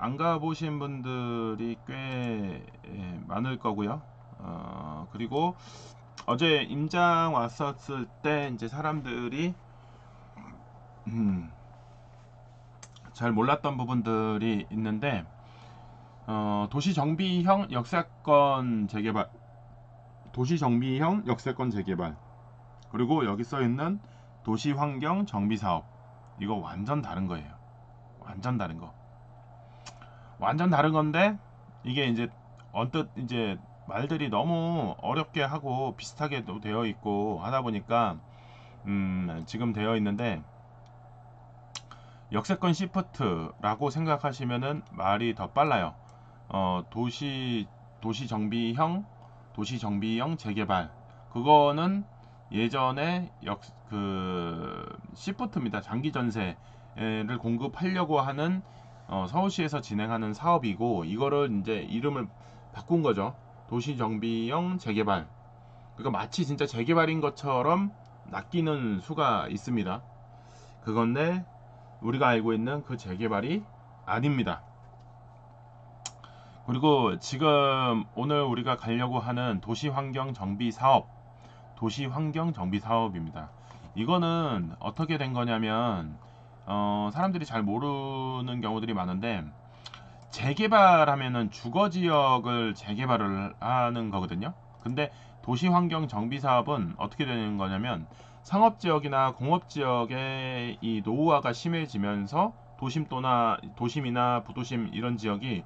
안 가보신 분들이 꽤 예, 많을 거고요. 어, 그리고 어제 임장 왔었을 때 이제 사람들이 음, 잘 몰랐던 부분들이 있는데 어, 도시정비형 역세권 재개발 도시정비형 역세권 재개발 그리고 여기 써있는 도시환경 정비사업 이거 완전 다른 거예요. 완전 다른 거. 완전 다른 건데 이게 이제 언뜻 이제 말들이 너무 어렵게 하고 비슷하게 되어 있고 하다 보니까 음 지금 되어 있는데 역세권 시프트라고 생각하시면은 말이 더 빨라요. 어 도시 도시 정비형 도시 정비형 재개발 그거는 예전에 역 그 시프트입니다. 장기 전세를 공급하려고 하는 어, 서울시에서 진행하는 사업이고 이거를 이제 이름을 바꾼 거죠. 도시정비형 재개발. 그러니까 마치 진짜 재개발인 것처럼 낚이는 수가 있습니다. 그건데 우리가 알고 있는 그 재개발이 아닙니다. 그리고 지금 오늘 우리가 가려고 하는 도시환경정비사업 도시환경정비사업입니다. 이거는 어떻게 된 거냐면 어, 사람들이 잘 모르는 경우들이 많은데 재개발하면 주거 지역을 재개발을 하는 거거든요. 근데 도시 환경 정비 사업은 어떻게 되는 거냐면 상업 지역이나 공업 지역의 이 노후화가 심해지면서 도심 또나 도심이나 부도심 이런 지역이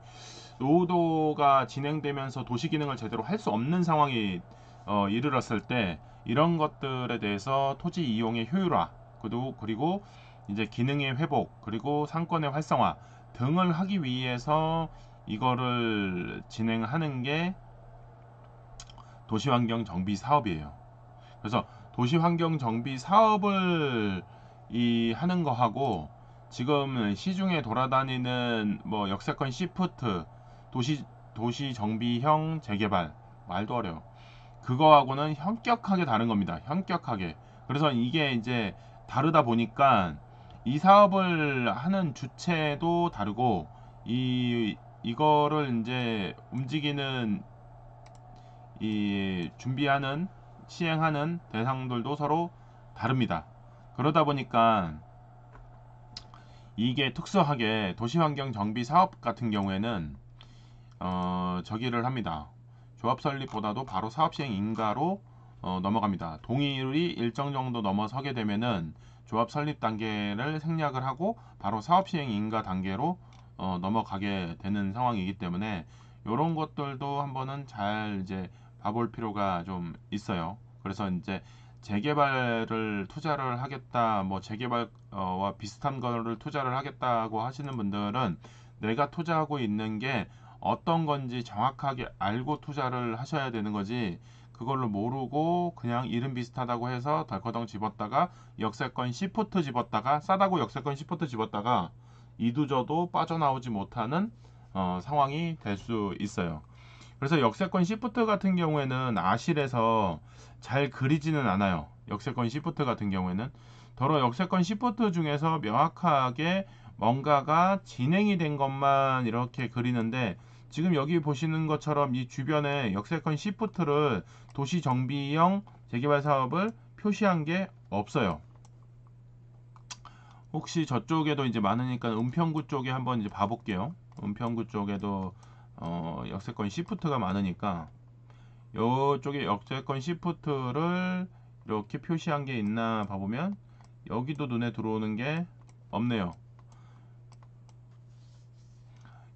노후도가 진행되면서 도시 기능을 제대로 할 수 없는 상황이 어, 이르렀을 때 이런 것들에 대해서 토지 이용의 효율화 그리고 그리고 이제 기능의 회복 그리고 상권의 활성화 등을 하기 위해서 이거를 진행하는 게 도시환경 정비 사업이에요. 그래서 도시환경 정비 사업을 이 하는 거하고 지금 시중에 돌아다니는 뭐 역세권 시프트 도시 도시 정비형 재개발 말도 어려워. 그거하고는 현격하게 다른 겁니다. 현격하게. 그래서 이게 이제 다르다 보니까 이 사업을 하는 주체도 다르고 이 이거를 이제 움직이는 이 준비하는 시행하는 대상들도 서로 다릅니다. 그러다 보니까 이게 특수하게 도시환경 정비 사업 같은 경우에는 어, 저기를 합니다. 조합 설립보다도 바로 사업 시행 인가로 어, 넘어갑니다. 동일이 일정 정도 넘어서게 되면은 조합 설립 단계를 생략을 하고 바로 사업 시행 인가 단계로 어, 넘어가게 되는 상황이기 때문에 이런 것들도 한번은 잘 이제 봐 볼 필요가 좀 있어요. 그래서 이제 재개발을 투자를 하겠다, 뭐 재개발와 비슷한 거를 투자를 하겠다고 하시는 분들은 내가 투자하고 있는 게 어떤 건지 정확하게 알고 투자를 하셔야 되는 거지 그걸로 모르고 그냥 이름 비슷하다고 해서 덜커덩 집었다가 역세권 시포트 집었다가 싸다고 역세권 시포트 집었다가 이두저도 빠져나오지 못하는 어, 상황이 될 수 있어요. 그래서 역세권 시프트 같은 경우에는 아실에서 잘 그리지는 않아요. 역세권 시프트 같은 경우에는 더러 역세권 시프트 중에서 명확하게 뭔가가 진행이 된 것만 이렇게 그리는데 지금 여기 보시는 것처럼 이 주변에 역세권 시프트를 도시 정비형 재개발 사업을 표시한 게 없어요. 혹시 저쪽에도 이제 많으니까 은평구 쪽에 한번 이제 봐볼게요. 은평구 쪽에도 어 역세권 시프트가 많으니까 이쪽에 역세권 시프트를 이렇게 표시한 게 있나 봐보면 여기도 눈에 들어오는 게 없네요.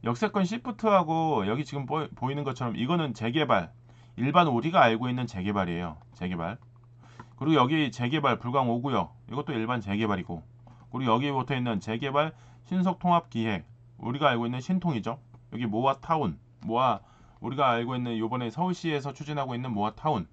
역세권 시프트하고 여기 지금 보, 보이는 것처럼 이거는 재개발 일반 우리가 알고 있는 재개발이에요. 재개발. 그리고 여기 재개발 불광 5구역 이것도 일반 재개발이고 그리고 여기 붙어있는 재개발 신속통합기획 우리가 알고 있는 신통이죠. 여기 모아타운 모아 우리가 알고 있는 요번에 서울시에서 추진하고 있는 모아타운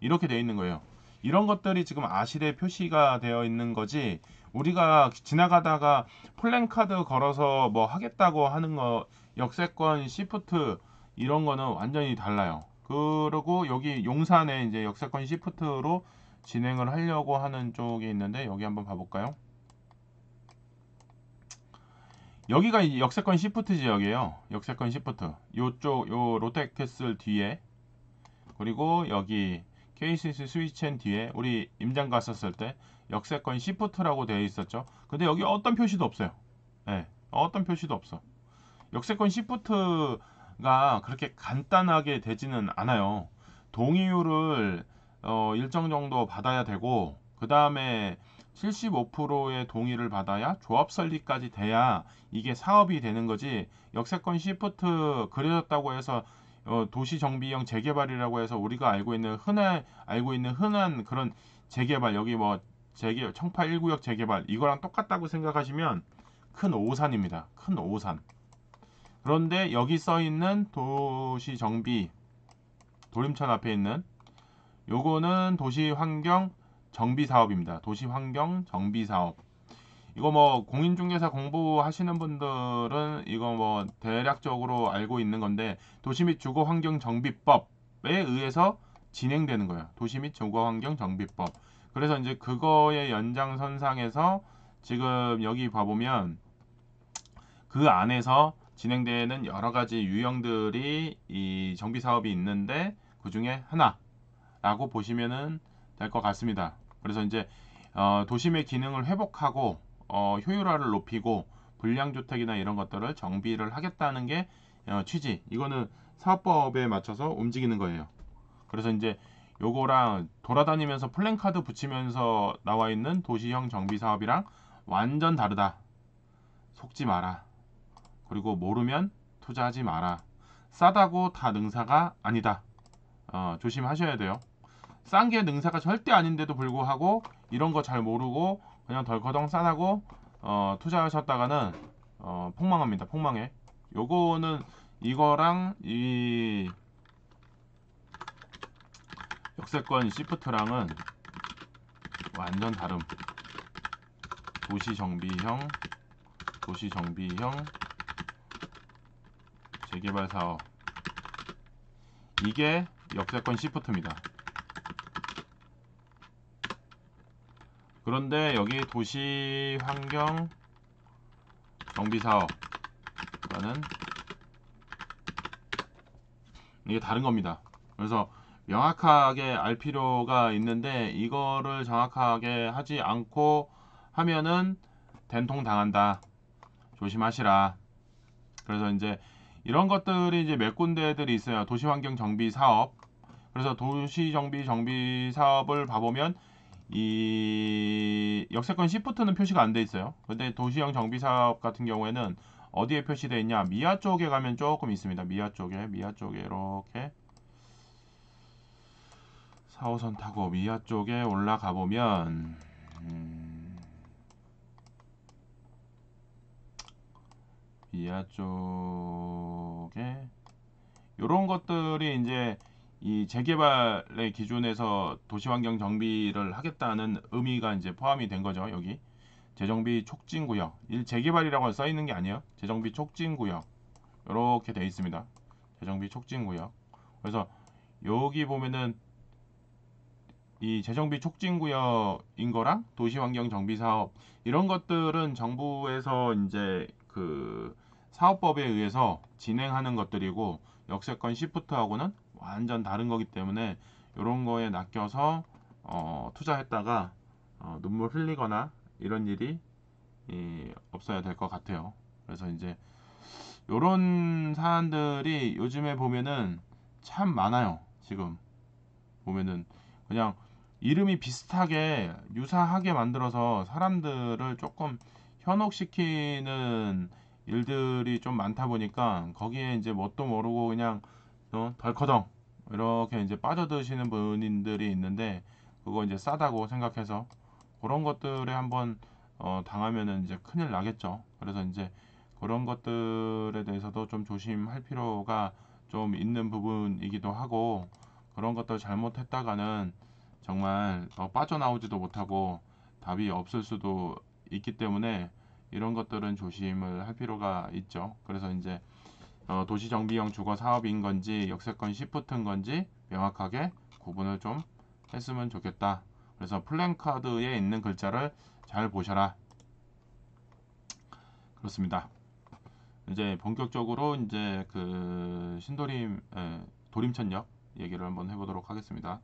이렇게 되어 있는 거예요. 이런 것들이 지금 아실에 표시가 되어 있는 거지 우리가 지나가다가 플랜카드 걸어서 뭐 하겠다고 하는 거 역세권 시프트 이런 거는 완전히 달라요. 그리고 여기 용산에 이제 역세권 시프트로 진행을 하려고 하는 쪽이 있는데 여기 한번 봐볼까요? 여기가 역세권 시프트 지역이에요. 역세권 시프트. 요쪽 요 롯데캐슬 뒤에 그리고 여기 KCC 스위첸 뒤에 우리 임장 갔었을 때 역세권 시프트라고 되어 있었죠. 근데 여기 어떤 표시도 없어요. 네, 어떤 표시도 없어. 역세권 시프트가 그렇게 간단하게 되지는 않아요. 동의율을 어, 일정 정도 받아야 되고 그 다음에 75%의 동의를 받아야 조합 설립까지 돼야 이게 사업이 되는 거지 역세권 시프트 그려졌다고 해서 어, 도시 정비형 재개발이라고 해서 우리가 알고 있는 흔한 알고 있는 흔한 그런 재개발 여기 뭐 재개발, 청파 1구역 재개발 이거랑 똑같다고 생각하시면 큰 오산입니다. 큰 오산. 그런데 여기 써 있는 도시 정비 도림천 앞에 있는 요거는 도시 환경 정비 사업입니다. 도시 환경 정비 사업. 이거 뭐 공인중개사 공부하시는 분들은 이거 뭐 대략적으로 알고 있는 건데 도시 및 주거 환경 정비법에 의해서 진행되는 거예요. 도시 및 주거 환경 정비법. 그래서 이제 그거의 연장선상에서 지금 여기 봐보면 그 안에서 진행되는 여러 가지 유형들이 이 정비 사업이 있는데 그 중에 하나라고 보시면은 될 것 같습니다. 그래서 이제 어, 도심의 기능을 회복하고 어, 효율화를 높이고 불량 주택이나 이런 것들을 정비를 하겠다는 게 어, 취지. 이거는 사업법에 맞춰서 움직이는 거예요. 그래서 이제 요거랑 돌아다니면서 플랜카드 붙이면서 나와 있는 도시형 정비 사업이랑 완전 다르다. 속지 마라. 그리고 모르면 투자하지 마라. 싸다고 다 능사가 아니다. 어, 조심하셔야 돼요. 싼 게 능사가 절대 아닌데도 불구하고 이런 거 잘 모르고 그냥 덜커덩 싸다고 어, 투자하셨다가는 어, 폭망합니다. 폭망해. 요거는 이거랑 이 역세권 시프트랑은 완전 다름 도시정비형 도시정비형 재개발 사업 이게 역세권 시프트입니다. 그런데 여기 도시환경 정비사업이라는 이게 다른 겁니다. 그래서 명확하게 알 필요가 있는데 이거를 정확하게 하지 않고 하면은 된통 당한다. 조심하시라. 그래서 이제 이런 것들이 이제 몇 군데들이 있어요. 도시환경 정비 사업. 그래서 도시 정비 정비 사업을 봐보면 이 역세권 시프트는 표시가 안 돼 있어요. 근데 도시형 정비 사업 같은 경우에는 어디에 표시되어 있냐? 미아 쪽에 가면 조금 있습니다. 미아 쪽에 미아 쪽에 이렇게 4호선 타고 위아 쪽에 올라가 보면 음, 미아 쪽에 이런 것들이 이제 이 재개발의 기준에서 도시환경 정비를 하겠다는 의미가 이제 포함이 된 거죠 여기 재정비 촉진 구역 일 재개발이라고 써 있는 게 아니에요 재정비 촉진 구역 이렇게 돼 있습니다 재정비 촉진 구역 그래서 여기 보면은 이 재정비 촉진구역인 거랑 도시환경 정비 사업 이런 것들은 정부에서 이제 그 사업법에 의해서 진행하는 것들이고 역세권 시프트하고는 완전 다른 거기 때문에 이런 거에 낚여서 어, 투자했다가 어, 눈물 흘리거나 이런 일이 이, 없어야 될 것 같아요. 그래서 이제 이런 사안들이 요즘에 보면은 참 많아요. 지금 보면은 그냥 이름이 비슷하게 유사하게 만들어서 사람들을 조금 현혹시키는 일들이 좀 많다 보니까 거기에 이제 뭣도 모르고 그냥 어, 덜커덩 이렇게 이제 빠져드시는 분들이 있는데 그거 이제 싸다고 생각해서 그런 것들에 한번 어, 당하면은 이제 큰일 나겠죠. 그래서 이제 그런 것들에 대해서도 좀 조심할 필요가 좀 있는 부분이기도 하고 그런 것들 잘못했다가는 정말 어, 빠져나오지도 못하고 답이 없을 수도 있기 때문에 이런 것들은 조심을 할 필요가 있죠. 그래서 이제 어, 도시정비형 주거 사업인 건지 역세권 시프트인 건지 명확하게 구분을 좀 했으면 좋겠다. 그래서 플랜카드에 있는 글자를 잘 보셔라. 그렇습니다. 이제 본격적으로 이제 그 신도림 에, 도림천역 얘기를 한번 해보도록 하겠습니다.